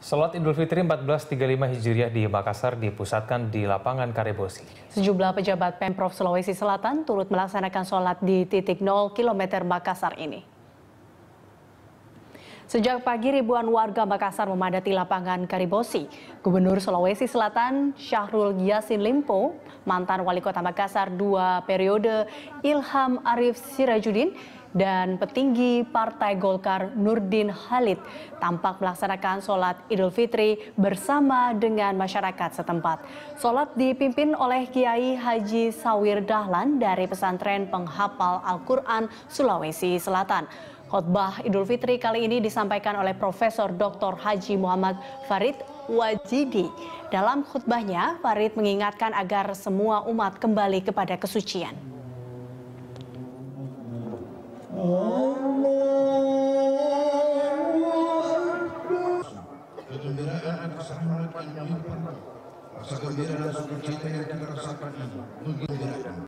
Salat Idul Fitri 1435 Hijriah di Makassar dipusatkan di lapangan Karebosi. Sejumlah pejabat Pemprov Sulawesi Selatan turut melaksanakan sholat di titik 0 km Makassar ini. Sejak pagi ribuan warga Makassar memadati lapangan Karibosi. Gubernur Sulawesi Selatan Syahrul Yasin Limpo, mantan wali kota Makassar dua periode Ilham Arif Sirajudin, dan petinggi Partai Golkar Nurdin Halid tampak melaksanakan sholat Idul Fitri bersama dengan masyarakat setempat. Sholat dipimpin oleh Kiai Haji Sawir Dahlan dari pesantren Penghapal Al-Quran Sulawesi Selatan. Khotbah Idul Fitri kali ini disampaikan oleh Profesor Dr. Haji Muhammad Farid Wajidi. Dalam khutbahnya, Farid mengingatkan agar semua umat kembali kepada kesucian. rasa yang kita rasakan ini menggembirakan.